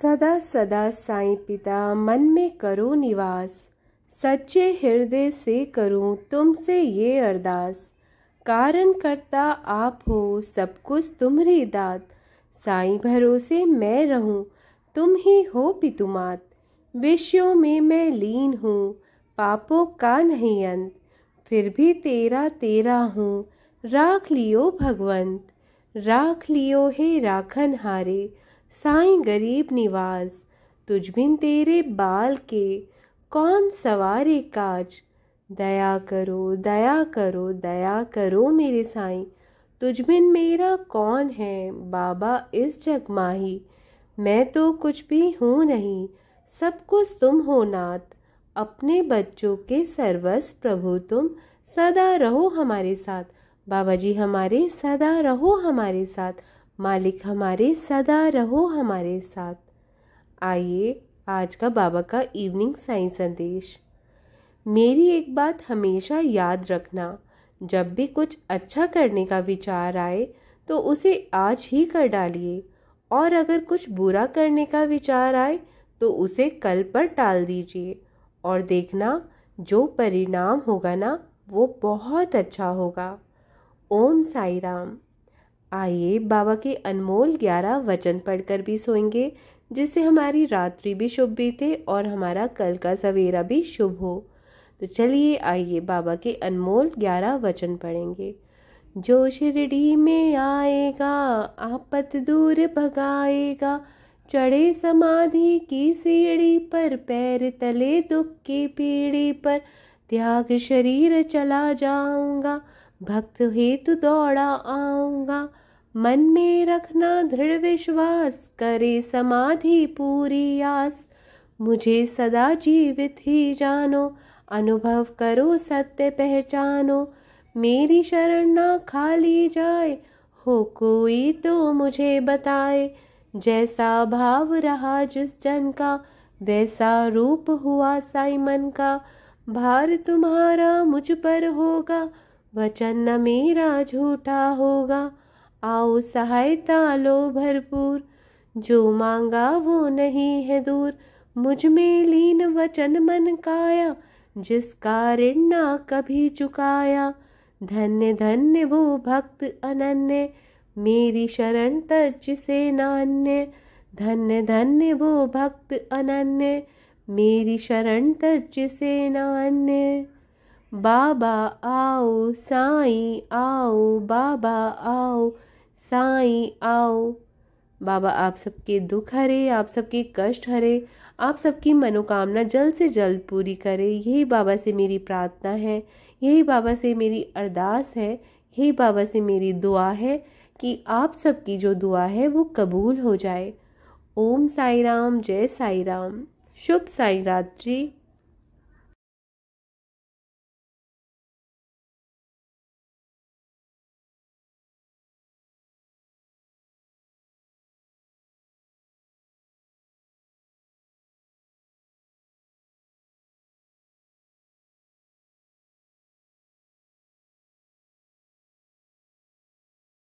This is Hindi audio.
सदा सदा साईं पिता मन में करो निवास सच्चे हृदय से करूं तुमसे ये अरदास कारण करता आप हो सब कुछ तुम्हारी दात साईं भरोसे मैं रहूं तुम ही हो पितुमात विषयों में मैं लीन हूँ पापों का नहीं अंत फिर भी तेरा तेरा हूँ राख लियो भगवंत राख लियो हे राखन हारे साई गरीब निवाज तुझ बिन तेरे बाल के कौन सवारे काज दया करो दया करो दया करो मेरे साई तुझ बिन मेरा कौन है बाबा इस जग माही मैं तो कुछ भी हूँ नहीं सब कुछ तुम हो नाथ अपने बच्चों के सर्वस प्रभु तुम सदा रहो हमारे साथ बाबा जी हमारे सदा रहो हमारे साथ मालिक हमारे सदा रहो हमारे साथ आइए आज का बाबा का इवनिंग साइंस संदेश मेरी एक बात हमेशा याद रखना जब भी कुछ अच्छा करने का विचार आए तो उसे आज ही कर डालिए और अगर कुछ बुरा करने का विचार आए तो उसे कल पर टाल दीजिए और देखना जो परिणाम होगा ना वो बहुत अच्छा होगा ओम साई राम आइए बाबा के अनमोल ग्यारह वचन पढ़कर भी सोएंगे जिससे हमारी रात्रि भी शुभ बीते और हमारा कल का सवेरा भी शुभ हो तो चलिए आइए बाबा के अनमोल ग्यारह वचन पढ़ेंगे जो शिरडी में आएगा आपत दूर भगाएगा चढ़े समाधि की सीढ़ी पर पैर तले दुख की पीढ़ी पर त्याग शरीर चला जाऊंगा भक्त हेतु दौड़ा आऊँगा मन में रखना दृढ़ विश्वास करे समाधि पूरी आस मुझे सदा जीवित ही जानो अनुभव करो सत्य पहचानो मेरी शरण ना खाली जाए हो कोई तो मुझे बताए जैसा भाव रहा जिस जन का वैसा रूप हुआ साई मन का भार तुम्हारा मुझ पर होगा वचन न मेरा झूठा होगा आओ सहायता लो भरपूर जो मांगा वो नहीं है दूर मुझ में लीन वचन मन काया जिसका ऋण ना कभी चुकाया धन्य धन्य वो भक्त अनन्य मेरी शरण तज जिसे नान्य धन्य धन्य वो भक्त अनन्य मेरी शरण तज जिसे नान्य बाबा आओ साईं आओ बाबा आओ साईं आओ बाबा आप सबके दुख हरे आप सबके कष्ट हरे आप सबकी मनोकामना जल्द से जल्द पूरी करे यही बाबा से मेरी प्रार्थना है यही बाबा से मेरी अरदास है यही बाबा से मेरी दुआ है कि आप सबकी जो दुआ है वो कबूल हो जाए ओम साई राम जय साई राम शुभ साई रात्रि